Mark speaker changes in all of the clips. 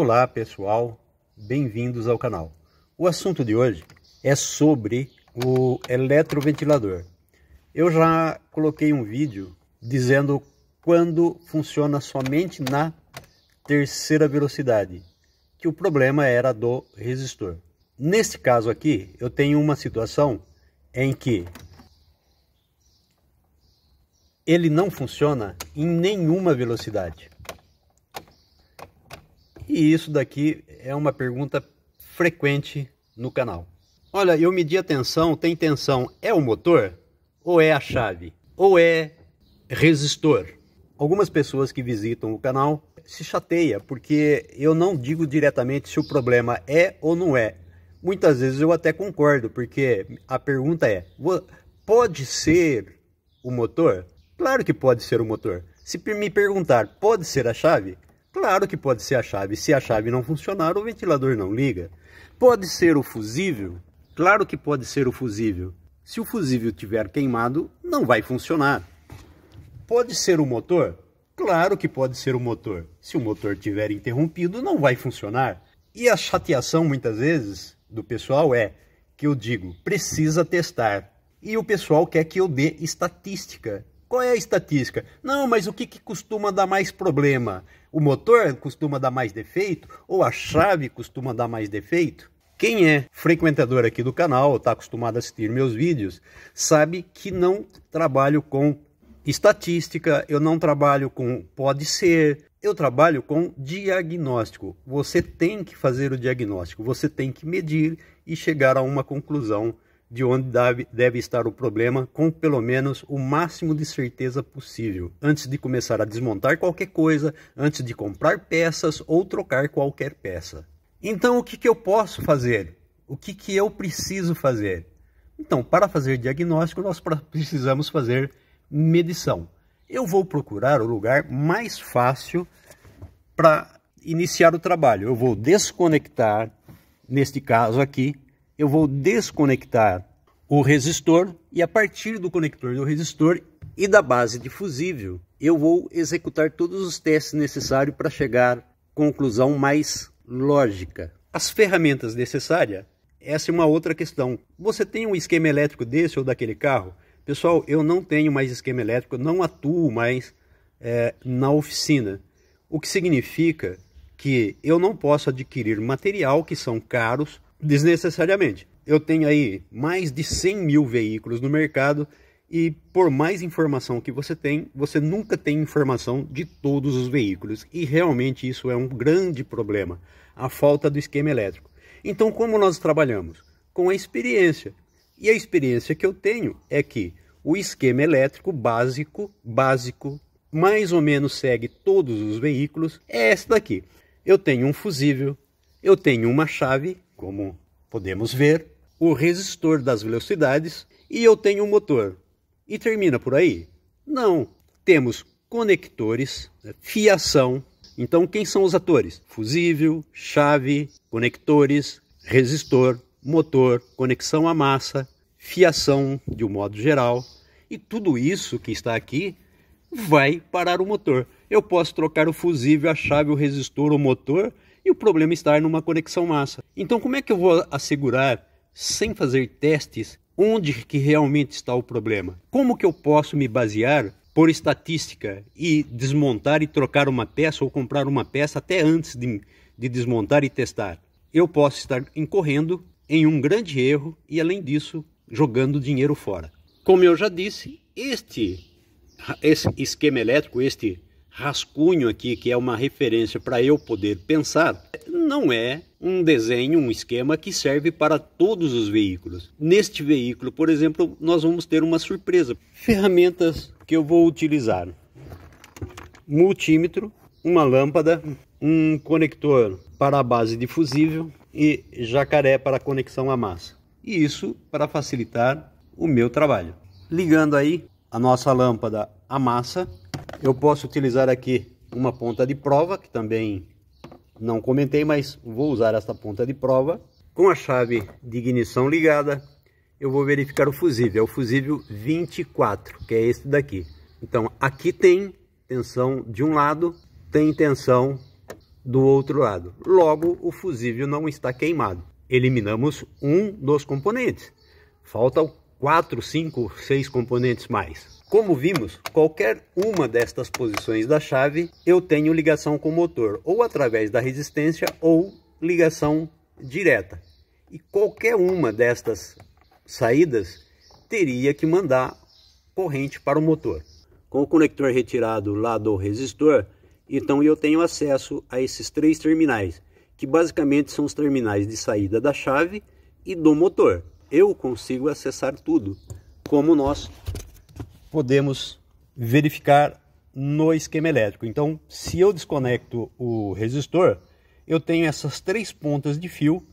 Speaker 1: Olá pessoal, bem-vindos ao canal. O assunto de hoje é sobre o eletroventilador. Eu já coloquei um vídeo dizendo quando funciona somente na terceira velocidade, que o problema era do resistor. Neste caso aqui, eu tenho uma situação em que ele não funciona em nenhuma velocidade. E isso daqui é uma pergunta frequente no canal. Olha, eu medi a tensão, tem tensão, é o motor? Ou é a chave? Ou é resistor? Algumas pessoas que visitam o canal se chateia porque eu não digo diretamente se o problema é ou não é. Muitas vezes eu até concordo, porque a pergunta é: pode ser o motor? Claro que pode ser o motor. Se me perguntar, pode ser a chave? Claro que pode ser a chave. Se a chave não funcionar, o ventilador não liga. Pode ser o fusível? Claro que pode ser o fusível. Se o fusível tiver queimado, não vai funcionar. Pode ser o motor? Claro que pode ser o motor. Se o motor tiver interrompido, não vai funcionar. E a chateação muitas vezes do pessoal é que eu digo, precisa testar. E o pessoal quer que eu dê estatística qual é a estatística? Não, mas o que, que costuma dar mais problema? O motor costuma dar mais defeito? Ou a chave costuma dar mais defeito? Quem é frequentador aqui do canal, está acostumado a assistir meus vídeos, sabe que não trabalho com estatística, eu não trabalho com pode ser, eu trabalho com diagnóstico. Você tem que fazer o diagnóstico, você tem que medir e chegar a uma conclusão de onde deve estar o problema com pelo menos o máximo de certeza possível, antes de começar a desmontar qualquer coisa, antes de comprar peças ou trocar qualquer peça. Então, o que, que eu posso fazer? O que, que eu preciso fazer? Então, para fazer diagnóstico, nós precisamos fazer medição. Eu vou procurar o lugar mais fácil para iniciar o trabalho. Eu vou desconectar, neste caso aqui, eu vou desconectar o resistor e a partir do conector do resistor e da base de fusível, eu vou executar todos os testes necessários para chegar à conclusão mais lógica. As ferramentas necessárias, essa é uma outra questão. Você tem um esquema elétrico desse ou daquele carro? Pessoal, eu não tenho mais esquema elétrico, não atuo mais é, na oficina. O que significa que eu não posso adquirir material que são caros desnecessariamente. Eu tenho aí mais de 100 mil veículos no mercado e por mais informação que você tem, você nunca tem informação de todos os veículos. E realmente isso é um grande problema, a falta do esquema elétrico. Então como nós trabalhamos? Com a experiência. E a experiência que eu tenho é que o esquema elétrico básico, básico, mais ou menos segue todos os veículos, é esse daqui. Eu tenho um fusível, eu tenho uma chave como podemos ver, o resistor das velocidades e eu tenho um motor. E termina por aí? Não. Temos conectores, né, fiação. Então, quem são os atores? Fusível, chave, conectores, resistor, motor, conexão à massa, fiação de um modo geral. E tudo isso que está aqui vai parar o motor. Eu posso trocar o fusível, a chave, o resistor, o motor e o problema é estar numa conexão massa. Então, como é que eu vou assegurar, sem fazer testes, onde que realmente está o problema? Como que eu posso me basear por estatística e desmontar e trocar uma peça ou comprar uma peça até antes de, de desmontar e testar? Eu posso estar incorrendo em um grande erro e, além disso, jogando dinheiro fora. Como eu já disse, este esse esquema elétrico, este rascunho aqui, que é uma referência para eu poder pensar, não é um desenho, um esquema que serve para todos os veículos. Neste veículo, por exemplo, nós vamos ter uma surpresa. Ferramentas que eu vou utilizar. Multímetro, uma lâmpada, um conector para a base de fusível e jacaré para conexão à massa. E isso para facilitar o meu trabalho. Ligando aí a nossa lâmpada a massa. Eu posso utilizar aqui uma ponta de prova, que também não comentei, mas vou usar esta ponta de prova. Com a chave de ignição ligada, eu vou verificar o fusível. É o fusível 24, que é este daqui. Então, aqui tem tensão de um lado, tem tensão do outro lado. Logo, o fusível não está queimado. Eliminamos um dos componentes. Falta o 4, 5, 6 componentes mais. Como vimos, qualquer uma destas posições da chave eu tenho ligação com o motor, ou através da resistência ou ligação direta. E qualquer uma destas saídas teria que mandar corrente para o motor. Com o conector retirado lá do resistor, então eu tenho acesso a esses três terminais, que basicamente são os terminais de saída da chave e do motor eu consigo acessar tudo, como nós podemos verificar no esquema elétrico. Então, se eu desconecto o resistor, eu tenho essas três pontas de fio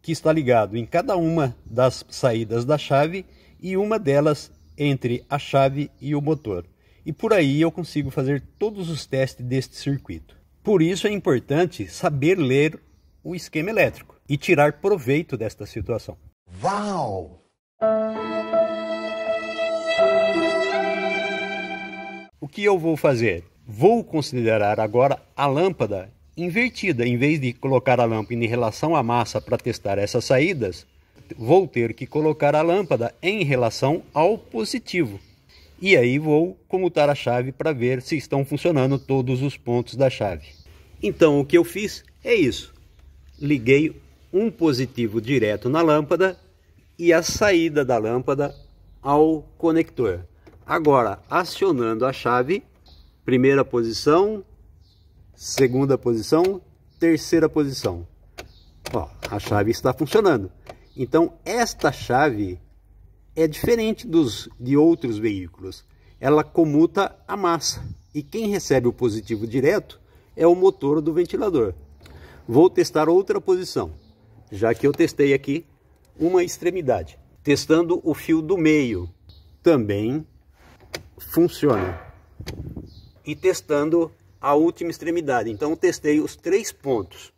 Speaker 1: que está ligado em cada uma das saídas da chave e uma delas entre a chave e o motor. E por aí eu consigo fazer todos os testes deste circuito. Por isso é importante saber ler o esquema elétrico e tirar proveito desta situação. Uau! O que eu vou fazer? Vou considerar agora a lâmpada invertida. Em vez de colocar a lâmpada em relação à massa para testar essas saídas, vou ter que colocar a lâmpada em relação ao positivo. E aí vou comutar a chave para ver se estão funcionando todos os pontos da chave. Então o que eu fiz é isso. Liguei um positivo direto na lâmpada e a saída da lâmpada ao conector. Agora, acionando a chave, primeira posição, segunda posição, terceira posição. Ó, a chave está funcionando. Então, esta chave é diferente dos de outros veículos. Ela comuta a massa e quem recebe o positivo direto é o motor do ventilador. Vou testar outra posição, já que eu testei aqui uma extremidade. Testando o fio do meio, também funciona. E testando a última extremidade. Então, testei os três pontos.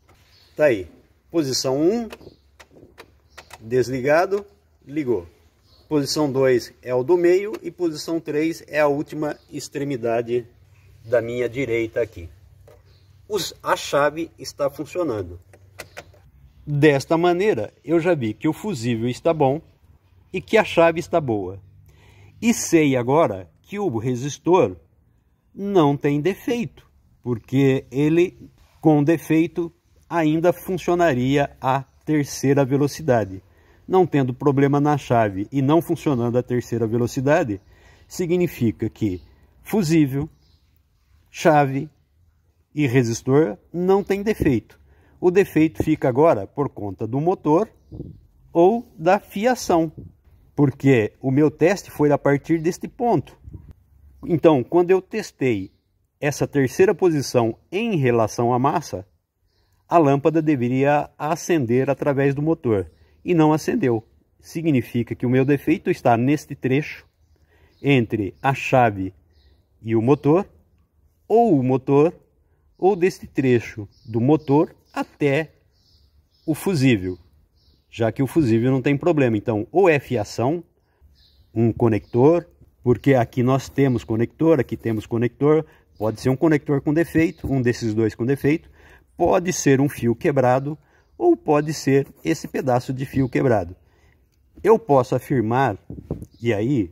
Speaker 1: Tá aí. Posição 1, desligado, ligou. Posição 2 é o do meio e posição 3 é a última extremidade da minha direita aqui. Os, a chave está funcionando. Desta maneira, eu já vi que o fusível está bom e que a chave está boa. E sei agora que o resistor não tem defeito, porque ele, com defeito, ainda funcionaria a terceira velocidade. Não tendo problema na chave e não funcionando a terceira velocidade, significa que fusível, chave e resistor não tem defeito o defeito fica agora por conta do motor ou da fiação, porque o meu teste foi a partir deste ponto. Então, quando eu testei essa terceira posição em relação à massa, a lâmpada deveria acender através do motor e não acendeu. Significa que o meu defeito está neste trecho entre a chave e o motor, ou o motor ou deste trecho do motor até o fusível, já que o fusível não tem problema. Então, ou é fiação, um conector, porque aqui nós temos conector, aqui temos conector, pode ser um conector com defeito, um desses dois com defeito, pode ser um fio quebrado ou pode ser esse pedaço de fio quebrado. Eu posso afirmar, e aí,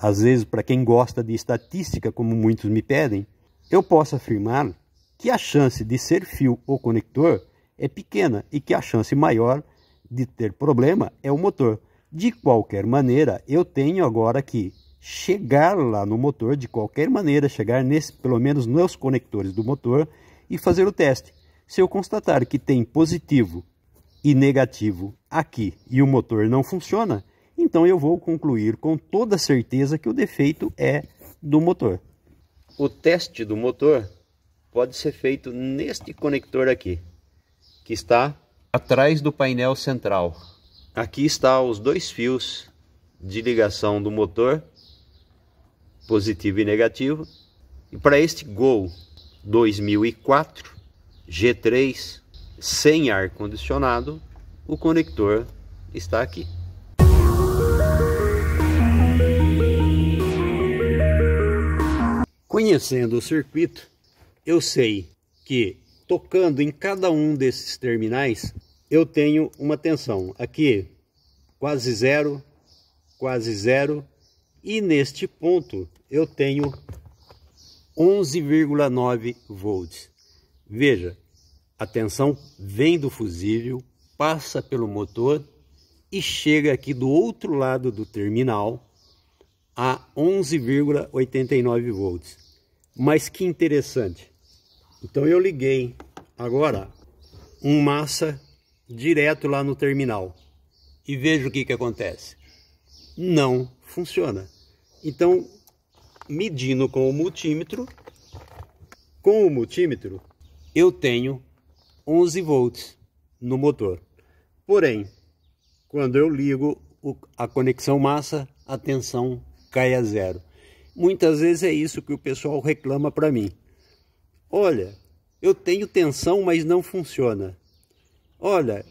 Speaker 1: às vezes para quem gosta de estatística, como muitos me pedem, eu posso afirmar que a chance de ser fio ou conector é pequena e que a chance maior de ter problema é o motor. De qualquer maneira, eu tenho agora que chegar lá no motor, de qualquer maneira, chegar nesse, pelo menos nos conectores do motor e fazer o teste. Se eu constatar que tem positivo e negativo aqui e o motor não funciona, então eu vou concluir com toda certeza que o defeito é do motor. O teste do motor pode ser feito neste conector aqui, que está atrás do painel central. Aqui está os dois fios de ligação do motor, positivo e negativo. E para este Gol 2004 G3 sem ar condicionado, o conector está aqui. Conhecendo o circuito, eu sei que tocando em cada um desses terminais, eu tenho uma tensão. Aqui, quase zero, quase zero. E neste ponto, eu tenho 11,9 volts. Veja, a tensão vem do fusível, passa pelo motor e chega aqui do outro lado do terminal a 11,89 volts. Mas que interessante, então eu liguei agora um massa direto lá no terminal e vejo o que, que acontece. Não funciona. Então, medindo com o multímetro, com o multímetro, eu tenho 11 volts no motor. Porém, quando eu ligo a conexão massa, a tensão cai a zero. Muitas vezes é isso que o pessoal reclama para mim. Olha, eu tenho tensão, mas não funciona. Olha,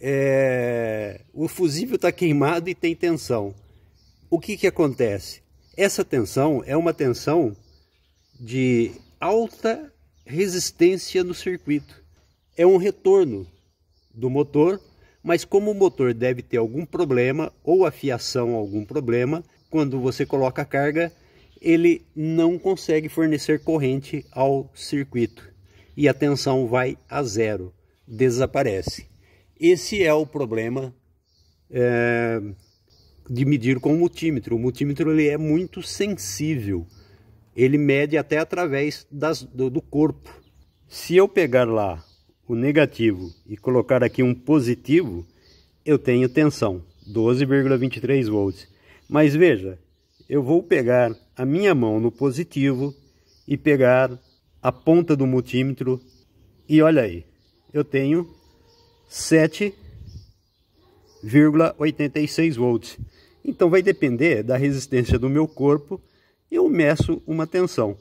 Speaker 1: é... o fusível está queimado e tem tensão. O que, que acontece? Essa tensão é uma tensão de alta resistência no circuito. É um retorno do motor, mas como o motor deve ter algum problema ou a fiação algum problema, quando você coloca a carga, ele não consegue fornecer corrente ao circuito e a tensão vai a zero, desaparece. Esse é o problema é, de medir com o multímetro. O multímetro ele é muito sensível, ele mede até através das, do, do corpo. Se eu pegar lá o negativo e colocar aqui um positivo, eu tenho tensão, 12,23 volts. Mas veja, eu vou pegar a minha mão no positivo e pegar a ponta do multímetro e olha aí, eu tenho 7,86 volts. Então vai depender da resistência do meu corpo, eu meço uma tensão.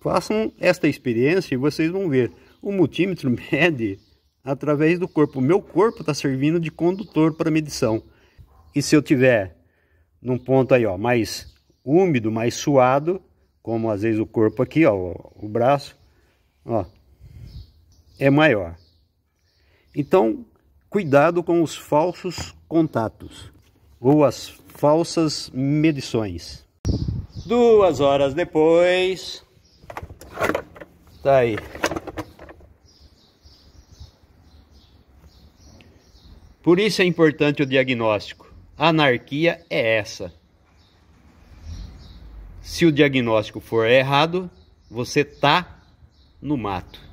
Speaker 1: Façam esta experiência e vocês vão ver. O multímetro mede através do corpo. O meu corpo está servindo de condutor para medição. E se eu tiver num ponto aí, ó, mais úmido, mais suado, como às vezes o corpo aqui, ó, o braço, ó, é maior. Então, cuidado com os falsos contatos ou as falsas medições. Duas horas depois, tá aí. Por isso é importante o diagnóstico. A anarquia é essa. Se o diagnóstico for errado, você tá no mato.